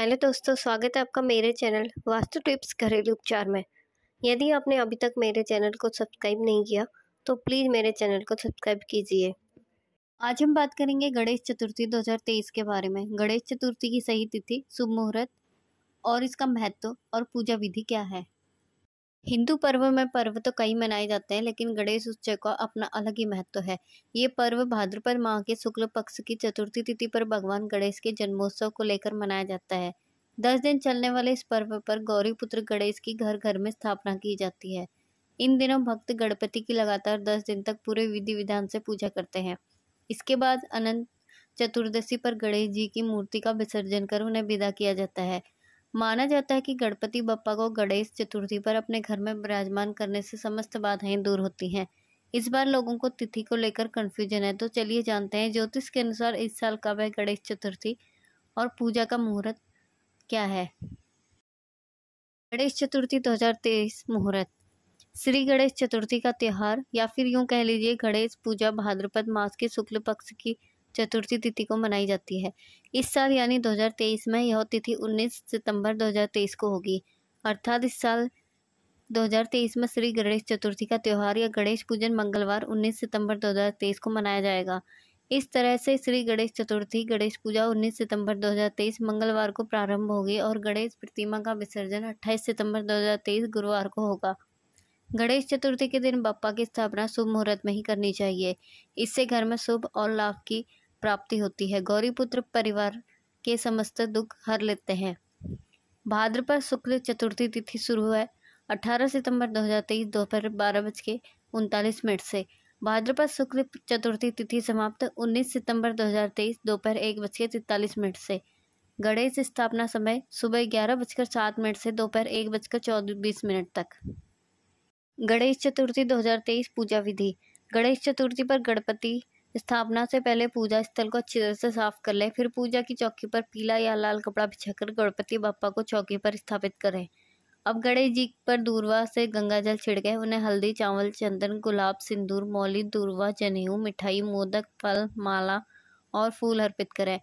hello तो दोस्तों स्वागत है आपका मेरे चैनल वास्तु टिप्स घरेलू उपचार में यदि आपने अभी तक मेरे चैनल को सब्सक्राइब नहीं किया तो प्लीज़ मेरे चैनल को सब्सक्राइब कीजिए आज हम बात करेंगे गणेश चतुर्थी 2023 के बारे में गणेश चतुर्थी की सही तिथि शुभ मुहूर्त और इसका महत्व और पूजा विधि क्या है हिंदू पर्व में पर्व तो कई मनाए जाते हैं लेकिन गणेश उत्सव का अपना अलग ही महत्व है ये पर्व भाद्रपद माह के शुक्ल पक्ष की चतुर्थी तिथि पर भगवान गणेश के जन्मोत्सव को लेकर मनाया जाता है दस दिन चलने वाले इस पर्व पर गौरी पुत्र गणेश की घर घर में स्थापना की जाती है इन दिनों भक्त गणपति की लगातार दस दिन तक पूरे विधि विधान से पूजा करते हैं इसके बाद अनंत चतुर्दशी पर गणेश जी की मूर्ति का विसर्जन कर उन्हें विदा किया जाता है माना जाता है कि गणपति बप्पा को गणेश चतुर्थी पर अपने घर में विराजमान करने से समस्त बाधाएं दूर होती हैं इस बार लोगों को तिथि को लेकर कन्फ्यूजन है तो चलिए जानते हैं ज्योतिष के अनुसार इस साल कब है गणेश चतुर्थी और पूजा का मुहूर्त क्या है गणेश चतुर्थी 2023 मुहूर्त श्री गणेश चतुर्थी का त्यौहार या फिर यूं कह लीजिए गणेश पूजा भाद्रपद मास के शुक्ल पक्ष की चतुर्थी तिथि को मनाई जाती है इस साल यानी 2023 में यह तिथि 19 सितंबर 2023 को होगी अर्थात इस साल 2023 में श्री गणेश चतुर्थी का त्यौहार या गणेश पूजन मंगलवार 19 सितंबर 2023 को मनाया जाएगा इस तरह से श्री गणेश चतुर्थी गणेश पूजा 19 सितंबर 2023 मंगलवार को प्रारंभ होगी और गणेश प्रतिमा का विसर्जन 28 सितंबर 2023 गुरुवार को होगा गणेश चतुर्थी के दिन बापा की स्थापना शुभ मुहूर्त में ही करनी चाहिए इससे घर में शुभ और लाभ की प्राप्ति होती है गौरीपुत्र परिवार के समस्त दुख हर लेते हैं भाद्रपद शुक्ल चतुर्थी तिथि शुरू है 18 सितंबर 2023 दोपहर बारह बज के उनतालीस मिनट से भाद्रपद शुक्ल चतुर्थी तिथि समाप्त 19 सितंबर 2023 दोपहर एक बज के तैतालीस मिनट से गणेश स्थापना समय सुबह ग्यारह बजकर सात मिनट से दोपहर एक बजकर चौबीस मिनट तक गणेश चतुर्थी 2023 पूजा विधि गणेश चतुर्थी पर गणपति स्थापना से पहले पूजा स्थल को अच्छी तरह से साफ कर लें फिर पूजा की चौकी पर पीला या लाल कपड़ा बिछाकर गणपति बापा को चौकी पर स्थापित करें अब गणेश जी पर दूरवा से गंगा जल गए उन्हें हल्दी चावल चंदन गुलाब सिंदूर मौली दूरवा जनेऊ मिठाई मोदक फल माला और फूल अर्पित करें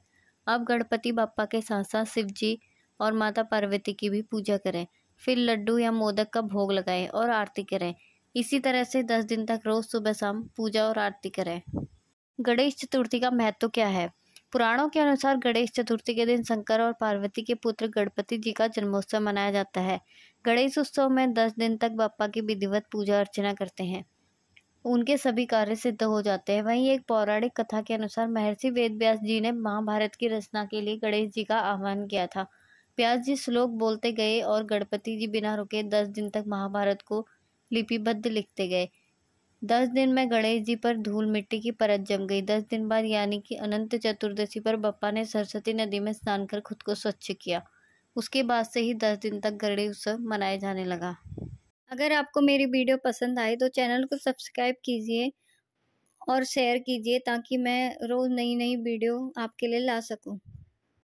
अब गणपति बापा के साथ साथ शिव जी और माता पार्वती की भी पूजा करें फिर लड्डू या मोदक का भोग लगाएं और आरती करें इसी तरह से दस दिन तक रोज़ सुबह शाम पूजा और आरती करें गणेश चतुर्थी का महत्व क्या है पुराणों के अनुसार गणेश चतुर्थी के दिन शंकर और पार्वती के पुत्र गणपति जी का जन्मोत्सव मनाया जाता है गणेश उत्सव में दस दिन तक बापा की विधिवत पूजा अर्चना करते हैं उनके सभी कार्य सिद्ध हो जाते हैं वहीं एक पौराणिक कथा के अनुसार महर्षि वेद व्यास जी ने महाभारत की रचना के लिए गणेश जी का आह्वान किया था व्यास जी श्लोक बोलते गए और गणपति जी बिना रुके दस दिन तक महाभारत को लिपिबद्ध लिखते गए दस दिन में गणेश जी पर धूल मिट्टी की परत जम गई दस दिन बाद यानी कि अनंत चतुर्दशी पर बप्पा ने सरस्वती नदी में स्नान कर खुद को स्वच्छ किया उसके बाद से ही दस दिन तक गणेश उत्सव मनाया जाने लगा अगर आपको मेरी वीडियो पसंद आई तो चैनल को सब्सक्राइब कीजिए और शेयर कीजिए ताकि मैं रोज़ नई नई वीडियो आपके लिए ला सकूँ